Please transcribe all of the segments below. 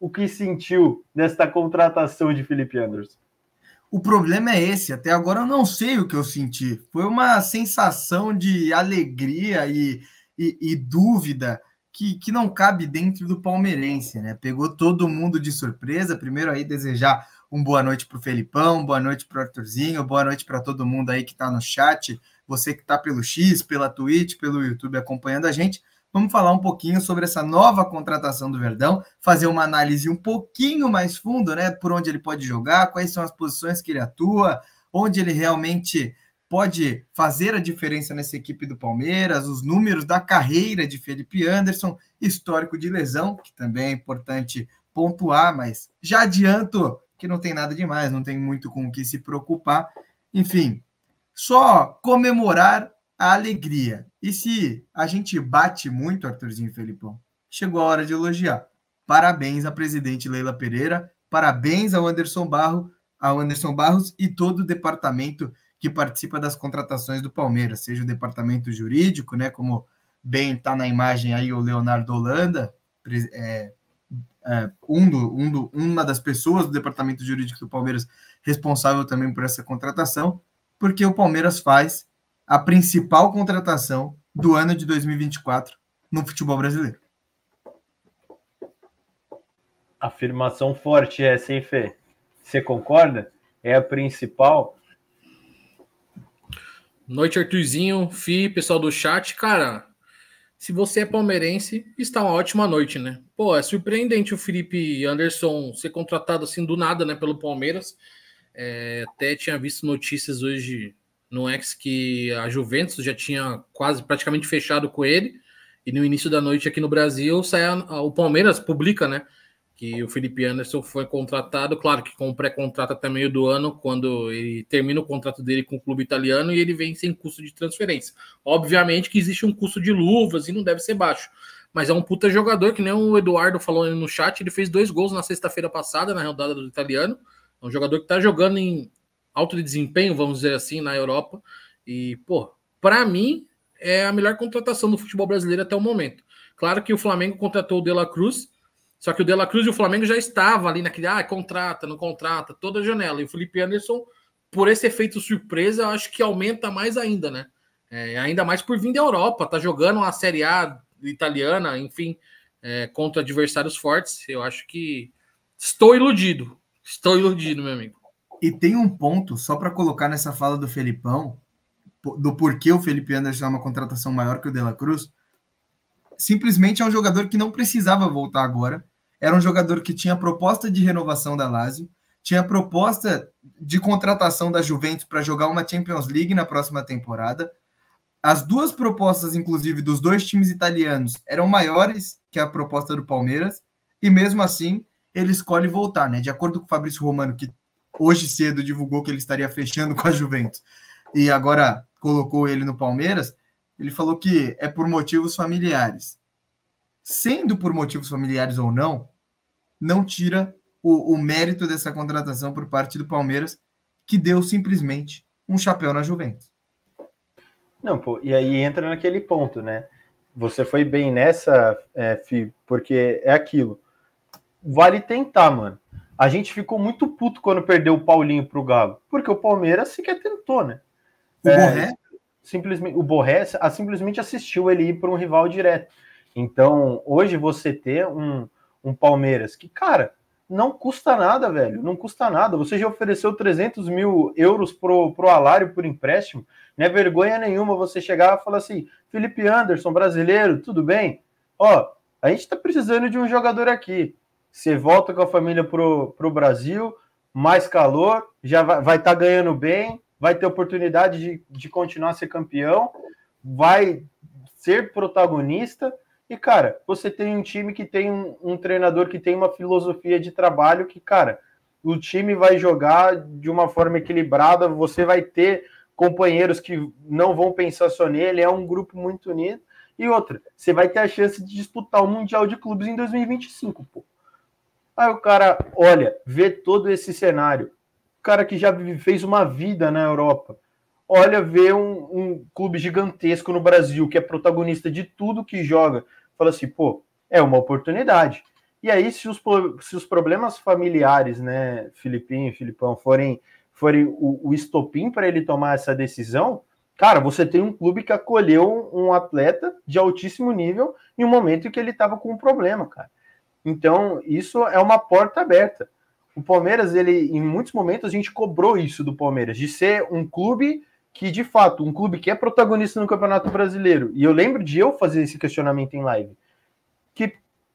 o que sentiu nesta contratação de Felipe Anderson? O problema é esse. Até agora eu não sei o que eu senti. Foi uma sensação de alegria e, e, e dúvida que, que não cabe dentro do palmeirense, né? Pegou todo mundo de surpresa. Primeiro aí desejar um boa noite para o Felipão, boa noite para o Arthurzinho, boa noite para todo mundo aí que está no chat, você que está pelo X, pela Twitch, pelo YouTube acompanhando a gente. Vamos falar um pouquinho sobre essa nova contratação do Verdão, fazer uma análise um pouquinho mais fundo, né? Por onde ele pode jogar, quais são as posições que ele atua, onde ele realmente pode fazer a diferença nessa equipe do Palmeiras, os números da carreira de Felipe Anderson, histórico de lesão, que também é importante pontuar, mas já adianto que não tem nada demais, não tem muito com o que se preocupar. Enfim, só comemorar a alegria. E se a gente bate muito, Arthurzinho Felipão, chegou a hora de elogiar. Parabéns à presidente Leila Pereira, parabéns ao Anderson Barro, ao Anderson Barros e todo o departamento que participa das contratações do Palmeiras, seja o departamento jurídico, né, como bem está na imagem aí o Leonardo Holanda, é, é, um do, um do, uma das pessoas do departamento jurídico do Palmeiras responsável também por essa contratação, porque o Palmeiras faz a principal contratação do ano de 2024 no futebol brasileiro. Afirmação forte essa, hein, Fê? Você concorda? É a principal? Noite, Arthurzinho, Fi, pessoal do chat. Cara, se você é palmeirense, está uma ótima noite, né? Pô, é surpreendente o Felipe Anderson ser contratado assim do nada, né, pelo Palmeiras. É, até tinha visto notícias hoje no ex que a Juventus já tinha quase praticamente fechado com ele. E no início da noite aqui no Brasil, sai a, a, o Palmeiras publica, né? Que o Felipe Anderson foi contratado, claro que com pré-contrato até meio do ano, quando ele termina o contrato dele com o clube italiano e ele vem sem custo de transferência. Obviamente que existe um custo de luvas e não deve ser baixo. Mas é um puta jogador, que nem o Eduardo falou no chat, ele fez dois gols na sexta-feira passada, na rodada do italiano. É um jogador que tá jogando em alto de desempenho, vamos dizer assim, na Europa. E, pô, para mim, é a melhor contratação do futebol brasileiro até o momento. Claro que o Flamengo contratou o De La Cruz, só que o De La Cruz e o Flamengo já estavam ali naquele, ah, contrata, não contrata, toda janela. E o Felipe Anderson, por esse efeito surpresa, eu acho que aumenta mais ainda, né? É, ainda mais por vir da Europa, tá jogando a Série A italiana, enfim, é, contra adversários fortes. Eu acho que estou iludido, estou iludido, meu amigo. E tem um ponto, só para colocar nessa fala do Felipão, do porquê o Felipe Anderson é uma contratação maior que o De La Cruz. Simplesmente é um jogador que não precisava voltar agora. Era um jogador que tinha proposta de renovação da Lazio, tinha proposta de contratação da Juventus para jogar uma Champions League na próxima temporada. As duas propostas, inclusive, dos dois times italianos eram maiores que a proposta do Palmeiras, e mesmo assim ele escolhe voltar, né? De acordo com o Fabrício Romano, que hoje cedo divulgou que ele estaria fechando com a Juventus e agora colocou ele no Palmeiras, ele falou que é por motivos familiares. Sendo por motivos familiares ou não, não tira o, o mérito dessa contratação por parte do Palmeiras, que deu simplesmente um chapéu na Juventus. Não, pô, e aí entra naquele ponto, né? Você foi bem nessa, é, Fih, porque é aquilo. Vale tentar, mano. A gente ficou muito puto quando perdeu o Paulinho para o Galo, porque o Palmeiras sequer tentou, né? O é, Borré? Simplesmente, o Borré a, simplesmente assistiu ele ir para um rival direto. Então, hoje você ter um, um Palmeiras que, cara, não custa nada, velho. Não custa nada. Você já ofereceu 300 mil euros pro, pro Alário por empréstimo. Não é vergonha nenhuma você chegar e falar assim: Felipe Anderson, brasileiro, tudo bem? Ó, a gente tá precisando de um jogador aqui você volta com a família pro, pro Brasil, mais calor, já vai estar tá ganhando bem, vai ter oportunidade de, de continuar a ser campeão, vai ser protagonista. E, cara, você tem um time que tem um, um, treinador que tem uma filosofia de trabalho que, cara, o time vai jogar de uma forma equilibrada, você vai ter companheiros que não vão pensar só nele, é um grupo muito unido. E outra, você vai ter a chance de disputar o Mundial de Clubes em 2025, pô. Aí o cara olha, vê todo esse cenário. O cara que já fez uma vida na Europa. Olha, vê um, um clube gigantesco no Brasil, que é protagonista de tudo que joga. Fala assim, pô, é uma oportunidade. E aí, se os, se os problemas familiares, né, Filipinho, Filipão, forem, forem o, o estopim para ele tomar essa decisão, cara, você tem um clube que acolheu um atleta de altíssimo nível em um momento em que ele estava com um problema, cara. Então, isso é uma porta aberta. O Palmeiras, ele, em muitos momentos, a gente cobrou isso do Palmeiras, de ser um clube que, de fato, um clube que é protagonista no Campeonato Brasileiro. E eu lembro de eu fazer esse questionamento em live. Que,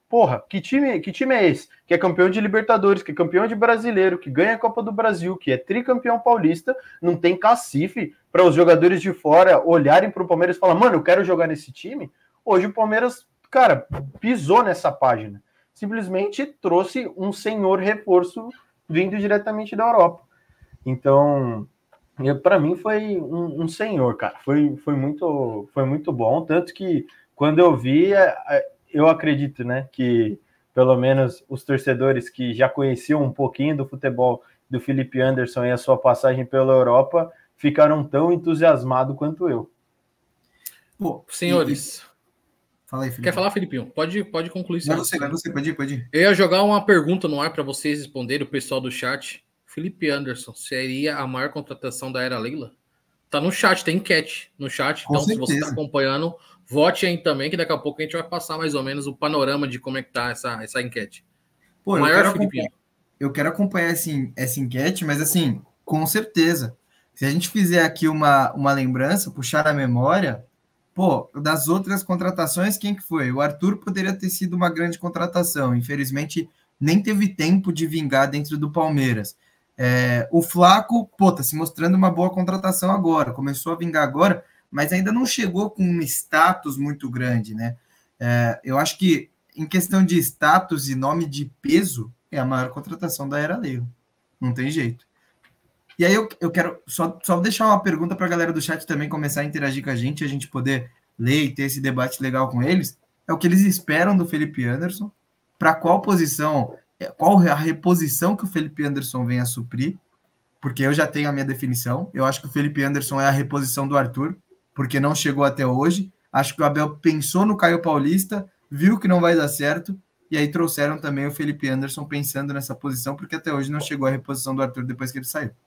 porra, que time, que time é esse? Que é campeão de Libertadores, que é campeão de brasileiro, que ganha a Copa do Brasil, que é tricampeão paulista, não tem cacife para os jogadores de fora olharem para o Palmeiras e falar, mano, eu quero jogar nesse time. Hoje o Palmeiras, cara, pisou nessa página simplesmente trouxe um senhor reforço vindo diretamente da Europa. Então, para mim foi um, um, senhor, cara. Foi, foi, muito, foi muito bom. Tanto que quando eu vi, é, é, eu acredito, né, que pelo menos os torcedores que já conheciam um pouquinho do futebol do Felipe Anderson e a sua passagem pela Europa ficaram tão entusiasmados quanto eu. Bom, senhores, Fala aí, Felipe. Quer falar, Filipinho? Pode, pode concluir. Não, você, não, você, pode ir, pode ir. Eu ia jogar uma pergunta no ar para vocês responderem, o pessoal do chat. Felipe Anderson, seria a maior contratação da era Leila? Tá no chat, tem enquete no chat. então, se você está acompanhando, vote aí também, que daqui a pouco a gente vai passar mais ou menos o panorama de como é que tá essa, essa enquete. Pô, maior, eu quero, Eu quero acompanhar assim, essa enquete, mas assim, com certeza. Se a gente fizer aqui uma, uma lembrança, puxar a memória, Pô, das outras contratações, quem que foi? O Arthur poderia ter sido uma grande contratação. Infelizmente, nem teve tempo de vingar dentro do Palmeiras. É, o Flaco, pô, tá se mostrando uma boa contratação agora. Começou a vingar agora, mas ainda não chegou com um status muito grande, né? É, eu acho que em questão de status e nome de peso, é a maior contratação da Era Leiro. Não tem jeito. E aí eu, eu quero só, só deixar uma pergunta para a galera do chat também começar a interagir com a gente, a gente poder ler e ter esse debate legal com eles. É o que eles esperam do Felipe Anderson, para qual posição, é, qual a reposição que o Felipe Anderson vem a suprir, porque eu já tenho a minha definição. Eu acho que o Felipe Anderson é a reposição do Arthur, porque não chegou até hoje. Acho que o Abel pensou no Caio Paulista, viu que não vai dar certo, e aí trouxeram também o Felipe Anderson pensando nessa posição, porque até hoje não chegou a reposição do Arthur depois que ele saiu.